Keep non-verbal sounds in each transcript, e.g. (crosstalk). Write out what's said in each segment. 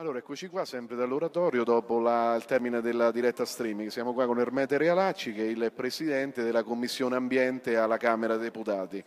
Allora, eccoci qua sempre dall'oratorio dopo la, il termine della diretta streaming. Siamo qua con Ermete Realacci che è il presidente della Commissione Ambiente alla Camera dei Deputati.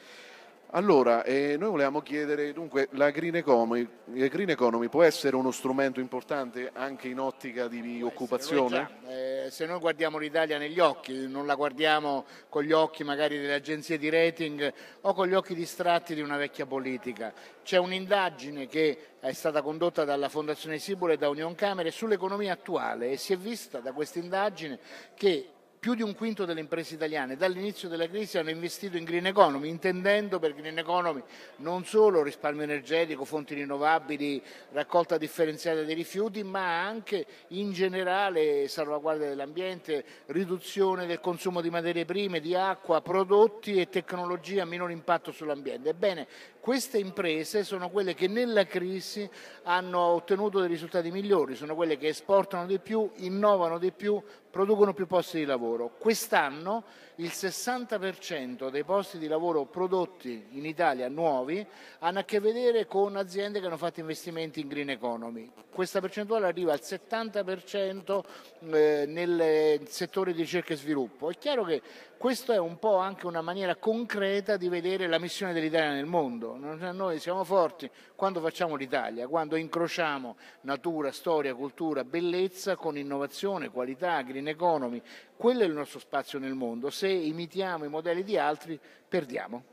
Allora, eh, noi volevamo chiedere, dunque, la green economy, la eh, green economy, può essere uno strumento importante anche in ottica di può occupazione? Essere, eh, se noi guardiamo l'Italia negli occhi, non la guardiamo con gli occhi magari delle agenzie di rating o con gli occhi distratti di una vecchia politica. C'è un'indagine che è stata condotta dalla Fondazione Sibula e da Union Camere sull'economia attuale e si è vista da questa indagine che più di un quinto delle imprese italiane dall'inizio della crisi hanno investito in green economy, intendendo per green economy non solo risparmio energetico, fonti rinnovabili, raccolta differenziata dei rifiuti, ma anche in generale salvaguardia dell'ambiente, riduzione del consumo di materie prime, di acqua, prodotti e tecnologia a minor impatto sull'ambiente. Ebbene, queste imprese sono quelle che nella crisi hanno ottenuto dei risultati migliori, sono quelle che esportano di più, innovano di più, producono più posti di lavoro lavoro. Quest'anno il 60% dei posti di lavoro prodotti in Italia nuovi hanno a che vedere con aziende che hanno fatto investimenti in green economy. Questa percentuale arriva al 70% eh, nel settore di ricerca e sviluppo. È chiaro che questa è un po' anche una maniera concreta di vedere la missione dell'Italia nel mondo. Noi siamo forti quando facciamo l'Italia, quando incrociamo natura, storia, cultura, bellezza con innovazione, qualità, green economy, quello è il nostro spazio nel mondo, se imitiamo i modelli di altri perdiamo.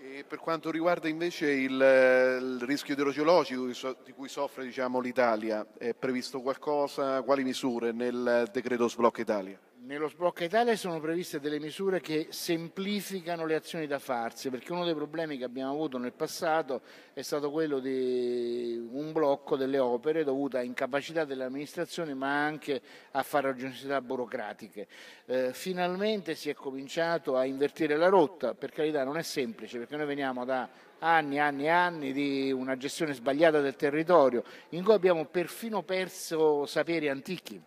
E per quanto riguarda invece il, il rischio idrogeologico di cui soffre diciamo, l'Italia, è previsto qualcosa, quali misure nel decreto Sblocca Italia? nello sblocca Italia sono previste delle misure che semplificano le azioni da farsi, perché uno dei problemi che abbiamo avuto nel passato è stato quello di un blocco delle opere dovuto a incapacità dell'amministrazione ma anche a farraginosità burocratiche. Eh, finalmente si è cominciato a invertire la rotta, per carità non è semplice perché noi veniamo da anni e anni e anni di una gestione sbagliata del territorio in cui abbiamo perfino perso saperi antichi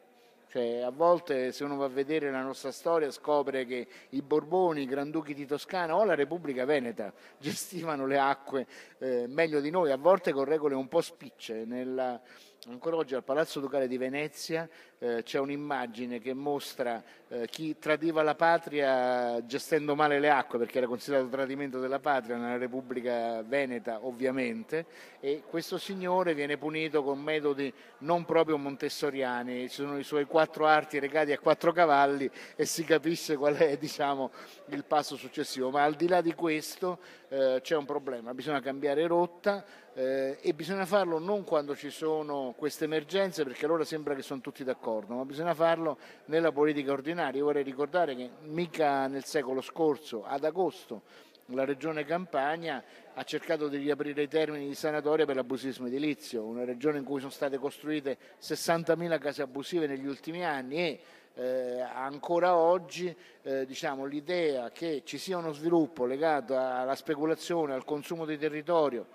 cioè, a volte se uno va a vedere la nostra storia scopre che i Borboni, i Granduchi di Toscana o la Repubblica Veneta (laughs) gestivano le acque eh, meglio di noi, a volte con regole un po' spicce. Nella, Ancora oggi al Palazzo Ducale di Venezia eh, c'è un'immagine che mostra eh, chi tradiva la patria gestendo male le acque, perché era considerato tradimento della patria nella Repubblica Veneta ovviamente, e questo signore viene punito con metodi non proprio montessoriani, ci sono i suoi quattro arti regati a quattro cavalli e si capisce qual è (laughs) diciamo, il passo successivo. Ma al di là di questo eh, c'è un problema, bisogna cambiare rotta eh, e bisogna farlo non quando ci sono queste emergenze perché allora sembra che sono tutti d'accordo, ma bisogna farlo nella politica ordinaria. Io vorrei ricordare che mica nel secolo scorso, ad agosto, la regione Campania ha cercato di riaprire i termini di sanatoria per l'abusismo edilizio, una regione in cui sono state costruite 60.000 case abusive negli ultimi anni e eh, ancora oggi eh, diciamo, l'idea che ci sia uno sviluppo legato alla speculazione, al consumo di territorio,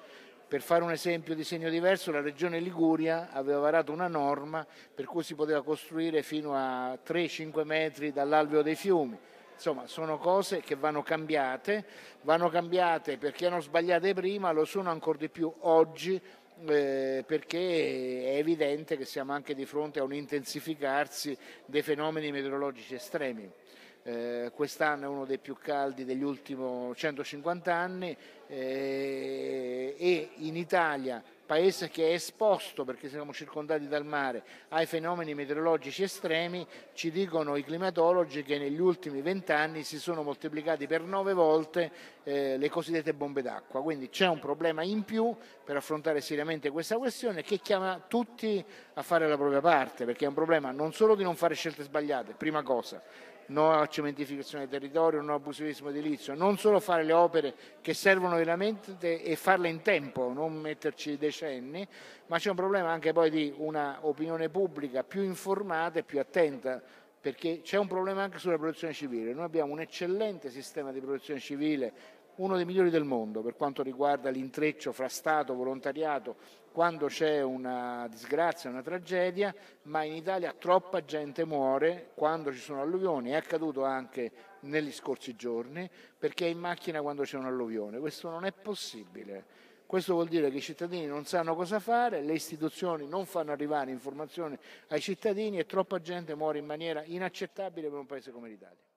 per fare un esempio di segno diverso, la regione Liguria aveva varato una norma per cui si poteva costruire fino a 3-5 metri dall'alveo dei fiumi. Insomma, sono cose che vanno cambiate, vanno cambiate perché erano sbagliate prima, lo sono ancora di più oggi eh, perché è evidente che siamo anche di fronte a un intensificarsi dei fenomeni meteorologici estremi eh, quest'anno è uno dei più caldi degli ultimi 150 anni eh, e in Italia paese che è esposto, perché siamo circondati dal mare, ai fenomeni meteorologici estremi, ci dicono i climatologi che negli ultimi vent'anni si sono moltiplicati per nove volte eh, le cosiddette bombe d'acqua. Quindi c'è un problema in più per affrontare seriamente questa questione che chiama tutti a fare la propria parte, perché è un problema non solo di non fare scelte sbagliate, prima cosa, no alla cementificazione del territorio, no all'abusivismo edilizio, non solo fare le opere che servono veramente e farle in tempo, non metterci decenni, ma c'è un problema anche poi di un'opinione pubblica più informata e più attenta perché c'è un problema anche sulla protezione civile. Noi abbiamo un eccellente sistema di protezione civile uno dei migliori del mondo per quanto riguarda l'intreccio fra Stato, e volontariato, quando c'è una disgrazia, una tragedia, ma in Italia troppa gente muore quando ci sono alluvioni, è accaduto anche negli scorsi giorni, perché è in macchina quando c'è un'alluvione. Questo non è possibile. Questo vuol dire che i cittadini non sanno cosa fare, le istituzioni non fanno arrivare informazioni ai cittadini e troppa gente muore in maniera inaccettabile per un paese come l'Italia.